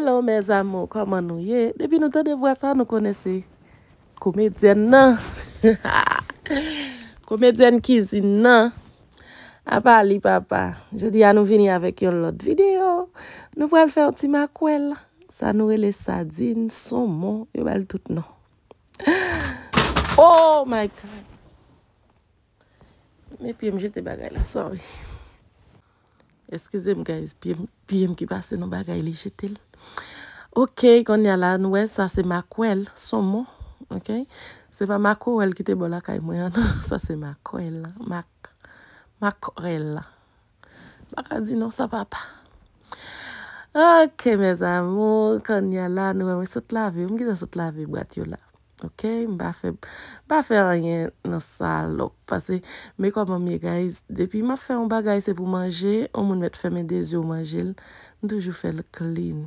Hello, mes amou, koman nou ye? Depi nou do de vwa sa nou kone se Komedyen nan Komedyen kizin nan A pali papa Jodi an nou vini avèk yon lot videyo Nou pou al fè an ti makwè la Sa nou relè sa din, son mou Yo bal tout nan Oh my god Mè pi yon mjè te bagay la, sorry Mè pi yon mjè te bagay la, sorry Eskize m guys, piye m ki base nou baga ilijitil. Ok, kon nye la nou we, sa se mak wèl, somo. Ok, se pa mak wèl ki te bolakay mwen, sa se mak wèl la. Mak, mak wèl la. Bak a di nou sa papa. Ok, mez amou, kon nye la nou we, sot la vè, m giza sot la vè, m gwa ti yo la. Ok, mba fe, mba fe ranyen nan sa lok pase. Me kwa mamiye gaise, depi mba fe, mba gaise pou manje, on moun met fèmen dezyo manje, noujou fèl klin.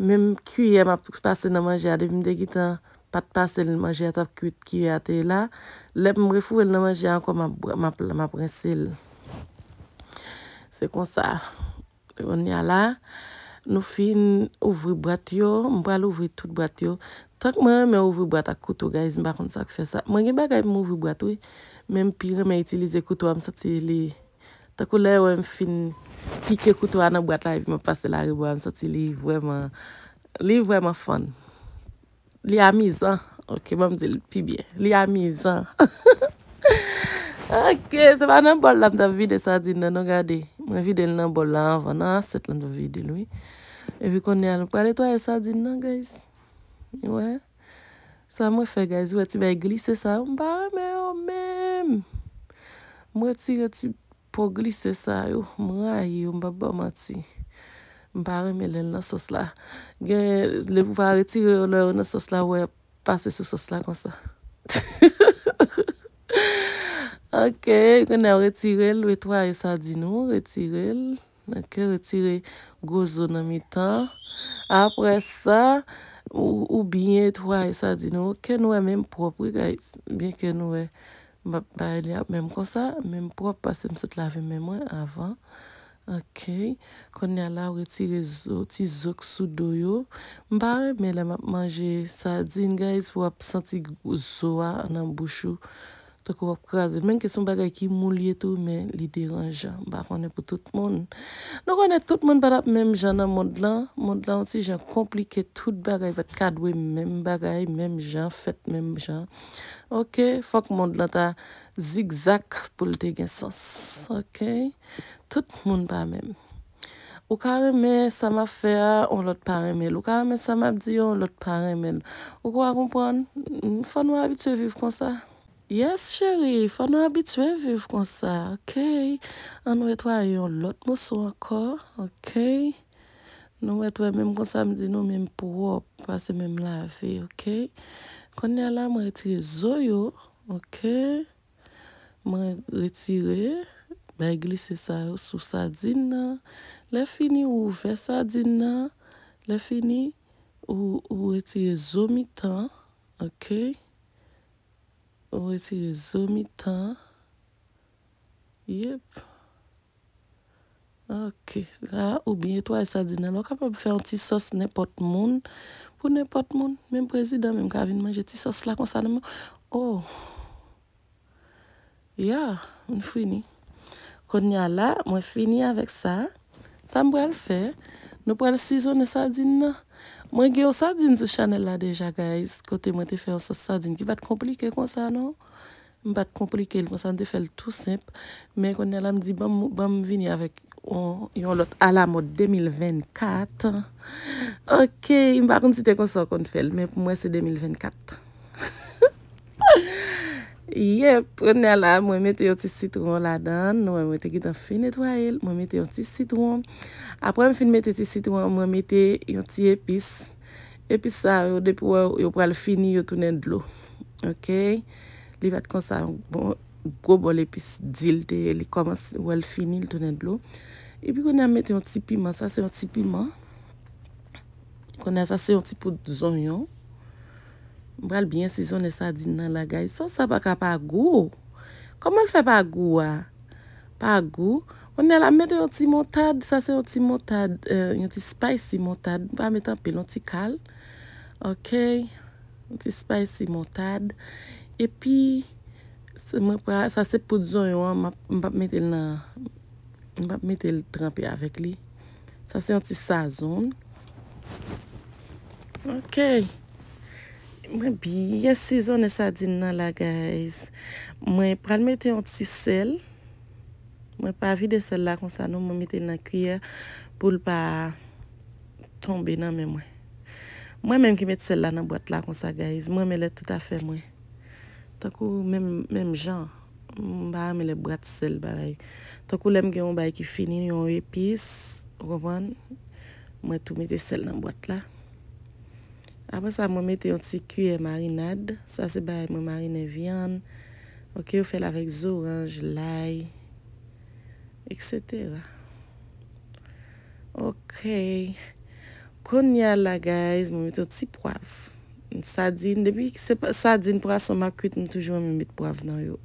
Mem kuyen mba pase nan manje, ade vim de gitan pat pase nan manje, atap kuyen kuyen ate la, lep mbre fou el nan manje, anko mba prensil. Se kon sa, pe bon nya la, nou fin ouvri brati yo, mba louvri tout brati yo, Tak mwen mwen ouvi bwata koutou guys. Mwen gen bagay mwen ouvi bwata wè. Mwen mpire mwen itilize koutou an sati li. Tak ou lè wè m fin pike koutou an an bwata wè. Mwen pase lari bwata an sati li vwè mwen. Li vwè mwen fon. Li amizan. Ok mwen mwen zil pi bie. Li amizan. Ok seman an bol la mda vide sa din nan an gade. Mwen vide lina bol la an vwa. Nan aset lan da vide lwi. Ewi konye an. Pwale twa e sa din nan guys. Sa mwen fe guys, wè ti bè glise sa Mpare mè yo mèm Mwen re ti re ti Po glise sa yo Mwen ray yo, mpare mè yo mwen ti Mpare mè lèl nan sos la Gè, lèpou pa re ti re Lèl nan sos la, wè Pase sou sos la kon sa Ok, gè nan re ti re Lwè twa e sa dinon, re ti re Nèke re ti re Gozo nan mitan Apre sa Apre sa Ou binyet, woy, sa di nou. Ken wè mè mprop wè, guys. Bien ken wè. Mbap bè li ap mèm konsa. Mèm mprop asè msot lave mèm wè avan. Ok. Kon nye la wè ti rezo, ti zok sou do yo. Mbare mè lè mbap manje sa di nou, guys. Wap senti zowa nan bouchou. Tè kou wap kwa zè. Men kè son bagay ki mou liye tou, men li deranjan. Ba konè pou tout moun. Nou konè tout moun badap menm jan nan mond lan. Mond lan ansi jan komplike tout bagay, bat kadwe menm bagay, menm jan, fèt menm jan. Ok, fòk mond lan ta zigzag pou l'de gen sòs. Ok, tout moun badam. Ou ka remè, sa ma fè a, ou lòt pa remè. Ou ka remè, sa ma bdi yo, ou lòt pa remè. Ou kwa kompran? Fòk nou avitye viv kon sa? Yes, chéri, fa nou abitwe vyv kon sa, ok? An nou etwe ayon lot mousou anko, ok? Nou etwe menm kon sa mdi nou menm pou wop, fwa se menm la ve, ok? Kon yala mwen retire zoyo, ok? Mwen retire, mwen glise sa sou sa dina, le fini ou ve sa dina, le fini ou retire zomitan, ok? Ou etire zo mi tan. Yep. Ok. La ou bine to non, a sa dinan. Lo kapab fè an ti sos nepot moun. Pou nepot moun. Mèm prezidant, mèm kavin manje ti sos la konsa nan moun. Oh. Ya. Mwen fwini. Kon nya la. Mwen fwini avèk sa. Sa mwèl fè. Nou pwèl si zon e sa dinan. Mwen fwini. Mwen geyo sa din sou chanel la deja guys. Kote mwen te feyon so sa din ki bat komplike kon sa non. Mwen bat komplike il kon sa te fel tout semp. Mwen kon el am di bam vini avek yon lot alamot 2024. Ok, mwen bak kon si te kon sa kon te fel. Mwen pou mwen se 2024. Ye, prenen la, mwen mette yon ti sitouan la dan, mwen mette yon ti sitouan. Apre mwen mette yon ti sitouan, mwen mette yon ti epis. Epis sa, yon de pou al fini yon tonen dlo. Ok, li vat konsa, bon, go bol epis, dil de, li komanse, wèl fini yon tonen dlo. Epi konen mette yon ti pimen, sa se yon ti pimen. Konen sa se yon ti pou zonyon. Mpral byen si zon e sa din nan la gaye. Son sa baka pa gu. Koman l fè pa gu a? Pa gu. Onè la mèt yon ti montad. Sa se yon ti montad. Euh, yon ti spicy montad. Mpral mèt anpè l yon ti kal. Ok. Yon ti spicy montad. E pi. Se mè pral. Sa se pou zon yon. Mpap mèt el nan. Mpap mèt el trampè avèk li. Sa se yon ti sa zon. Ok. Mwen biye sezon e sa din nan la guys Mwen pral mette yon ti sel Mwen pa vide sel la konsa nou Mwen mette yon na kriya Poul pa Tombe nan men mwen Mwen menm ki mette sel la nan boat la konsa guys Mwen mele tout afe mwen Takou menm jen Mba mele brad sel baray Takou lem gen mwen bay ki fini Yon epis Mwen tou mette sel nan boat la Apo sa mwen mette yon ti kuyen marinade. Sa se bay mwen marine vyan. Ok, yo fè la vek zoranj, lay. Etc. Ok. Konya la, guys, mwen mette yon ti proaf. Mwen sadin. Depi ki se sadin proaf, son makwit mwen toujwen mwen mette proaf nan yo.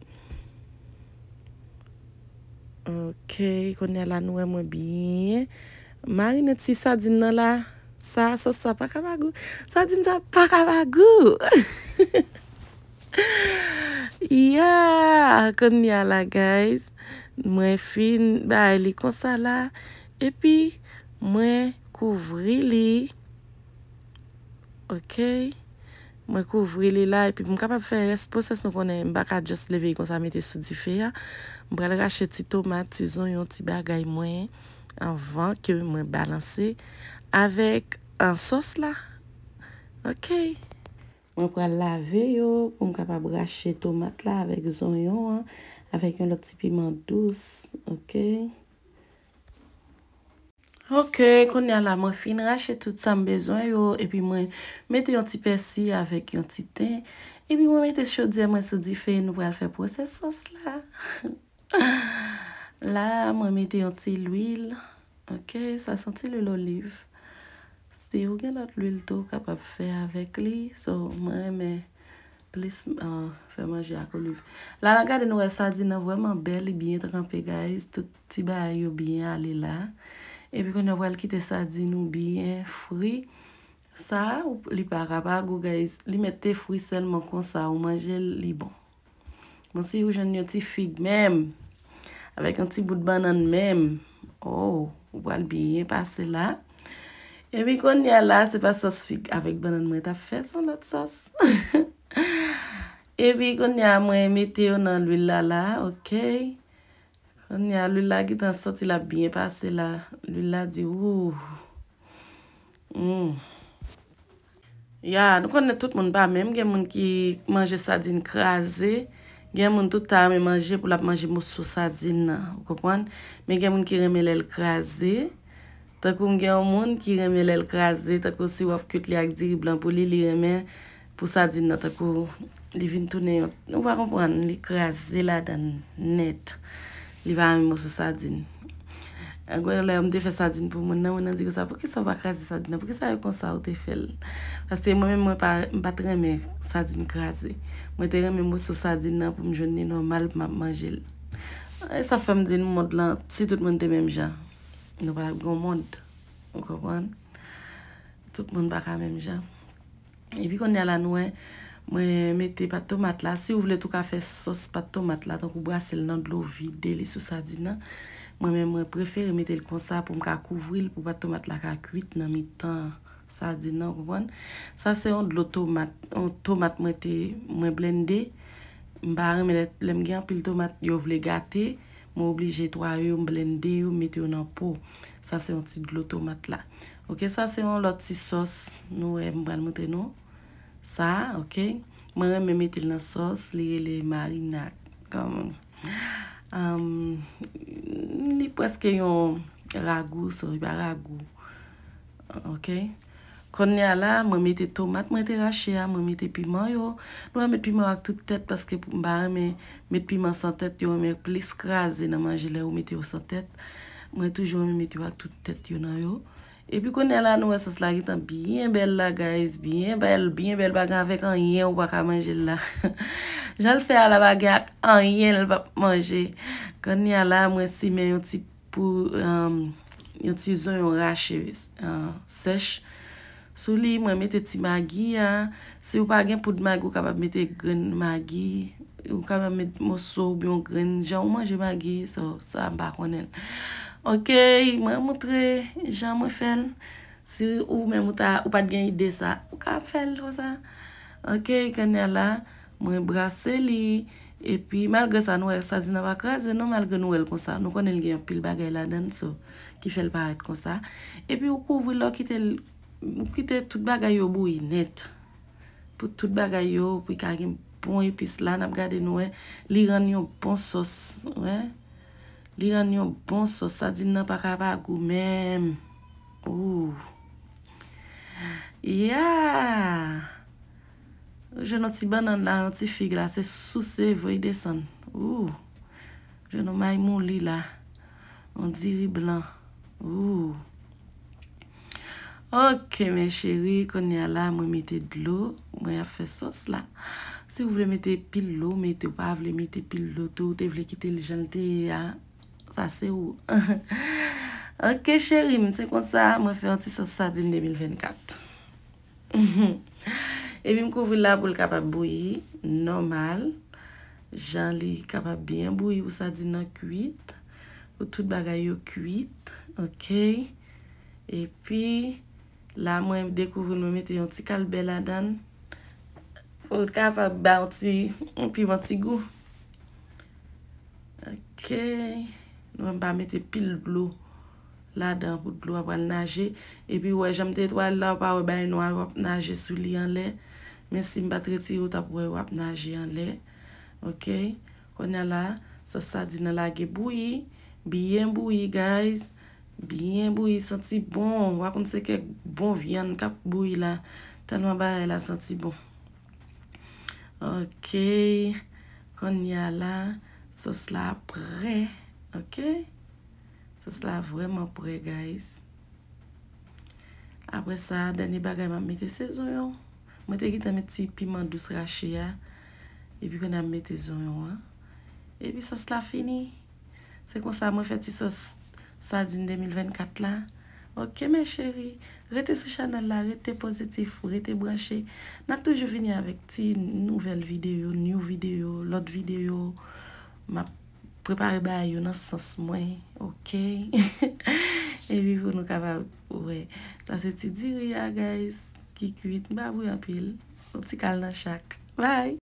Ok, konya la, nouwe mwen biye. Marine ti sadin nan la. Sa, sa, sa, pa ka magou. Sa, din, sa, pa ka magou. Ya, akon ni ala, guys. Mwen fin, ba, li konsa la. E pi, mwen kouvri li. Ok. Mwen kouvri li la. E pi, mwen kapap fè resposè se nou konen mbak a just leve yon konsa metè sou di fè ya. Mwen bral rachè ti tomat, ti zon yon, ti bagay mwen. An van, ki mwen balansè. Avèk an sòs la. Ok. Mwen pral lave yo. Poum kapab rache tomat la avèk zon yon. Avèk yon lòt ti piment dous. Ok. Ok. Kon yon la mò fin rache tout sa mbezon yo. Epi mwen mette yon ti persi avèk yon ti ten. Epi mwen mette chodye mwen sò di fè. Mwen pral fè pou sè sòs la. La mwen mette yon ti l'wil. Ok. Sa senti l'oliv. Si ou gen lot l'huil tou kapap fe avèk li. So mè mè plis fè manje akou li. La nan gade nou wè sadi nan wèman bel li byen trampè guys. Touti ba yo byen alè la. E pi kon yo wèl kite sadi nou byen fri. Sa ou li paraba. Gou guys, li mette fri selman konsa ou manje li bon. Monsi ou jen nyo ti fig mèm. Avèk an ti bout banan mèm. Ou wèl byen pase la. Ebi kon ya la, se pa sos fik avik banan mwen ta fes an lot sos. Ebi kon ya mwen emete yo nan lwila la, okey. Kon ya lwila ki tan sot ila binye pase la. Lwila di wou. Ya, nou kon net tout moun ba menm gen moun ki manje sadin krasi. Gen moun tout ta men manje pou la manje mousou sadin nan, ou kopwan. Men gen moun ki reme lel krasi. Ta kou mge an moun ki reme lèl krasè, ta kou si waf küt li ak diri blan pou li li reme pou sadin nan ta kou li vintounen yon. Ou pa kompon, li krasè la dan net, li va reme mousou sadin. An gwen lèl mde fè sadin pou mwen nan, mwen nan di kousa pou ki sa va krasè sadin nan, pou ki sa yon konsa ou te fèl. Fase te mwen mwen pa reme sadin krasè, mwen te reme mousou sadin nan pou mjouni normal manjèl. E sa fèm din moun lan, si tout mwen te mèm jan. Nou pala yon mond, ou kouwane. Tout moun baka menm ja. Epi kon yon lan wè, e, mwen mette pat tomat la. Si ou wè tou ka fè sos pat tomat la, tan kou brase l nan dlo vi deli sou sa dinan. Mwen mwen mwen prefere mette l konsa pou mka kouvril, pou pat tomat la kakwit nan mi tan sa dinan, kouwane. Sa se yon dlo tomat, tomat mwen te mwen blende. Mba reme lèm gyan, pi l tomat yon wè gâte. Mwen oubli jetwaryou, mblendiyou, metiyou nan pou. Sa se yon ti glotou mat la. Ok, sa se yon lot si sos nou rem eh, mbran mouten nou. Sa, ok. Mwen reme metil nan sos liye le marinak. Koman. Ni preske yon ragou, soriba ragou. Ok. Kon ni ala, mwen mette tomat, mwen mette rachia, mwen mette piman yo. Nou a mette piman ak tout tete, paske pou mba me mette piman san tete, yo mwen mwen plis kraze nan manje le ou mette yo san tete. Mwen toujou mwen mette yo ak tout tete yo nan yo. E pi kon ni ala, nou a sos la gitan, byen bel la guys, byen bel, byen bel bagan, vek an yen wak a manje la. Jal fe ala bagan, an yen wak a manje. Kon ni ala, mwen si men yon ti pou, um, yon ti zon yon rache, uh, sech. Sou li mwen mette ti magi ya. Si ou pa gen poud magi, ou kapap mette gren magi. Ou ka mwen mette mousou biyon gren. Jan mwenje magi. So, sa mba konen. Ok, mwen moutre. Jan mwen fel. Si ou mwen mouta, ou pat gen ide sa. Ou ka fel kon sa. Ok, kan nye la. Mwen brase li. E pi, malge sa nou el. Sa zina wak raze, nou malge nou el kon sa. Nou konen gen pil bagay la den so. Ki fel paret kon sa. E pi, ou kou vwe lo kitel... Mou kite tout bagay yo bou inet. Pou tout bagay yo. Pou i kagim pon yu pis la. Nap gade nou e. Li ran yon pon sos. Eh. Li ran yon pon sos. Sa din nan pa kapa akou men. Oou. Ya. O jen nou ti ban nan nan. O ti fig la. Se sou se vo yi desen. Oou. O jen nou may moun li la. On di ri blan. Oou. Ok, men chéri, kon ya la, mwen mette d'lou, mwen ya fè sos la. Se wou wè mette pil l'ou, mette wè pa, wè mette pil l'ou tou, te wè kite l'ijalte ya. Sa, se wou. Ok, chéri, mwen se konsa, mwen fè an ti sos sa din 2024. E vim kouvri la pou l'kapa bouyi, normal. Jan li kapa byen bouyi, wou sa din nan kuit. Wou tout bagay yo kuit, ok. E pi... La mwen m dekouvre m mete yon ti kalbe la dan. Fout ka pa bè ou ti. M pi m an ti gou. Ok. M m m ba mete pil blou. La dan pou blou ap wèl nage. E pi wè jom te twal la pa wè bay nou ap nage sou li an lè. Men sim bat reti ou tap wè wè ap nage an lè. Ok. Konya la. So sa di nan la ge boui. Bien boui guys. Bien bouy, senti bon. Wakon se kek bon vyan. Kap bouy la. Tanman bare la senti bon. Ok. Kon nya la. Sos la pre. Ok. Sos la vreman pre guys. Apre sa, dani bare ma mette sezon yon. Mwen te git ame ti piman douz rache ya. E pi kon ame mette sezon yon. E pi sos la fini. Se kon sa mwen feti sos. Sa din 2024 la. Ok men chéri. Rete sou chanel la. Rete pozitif. Rete branche. Na toujou veni avèk ti nouvel video. New video. Lot video. Ma prepare ba yon asans mwen. Ok. E vi founou kava. Ouè. Ta se ti diri ya guys. Kikuit. Mba bou yon pil. Ou ti kal nan chak. Bye.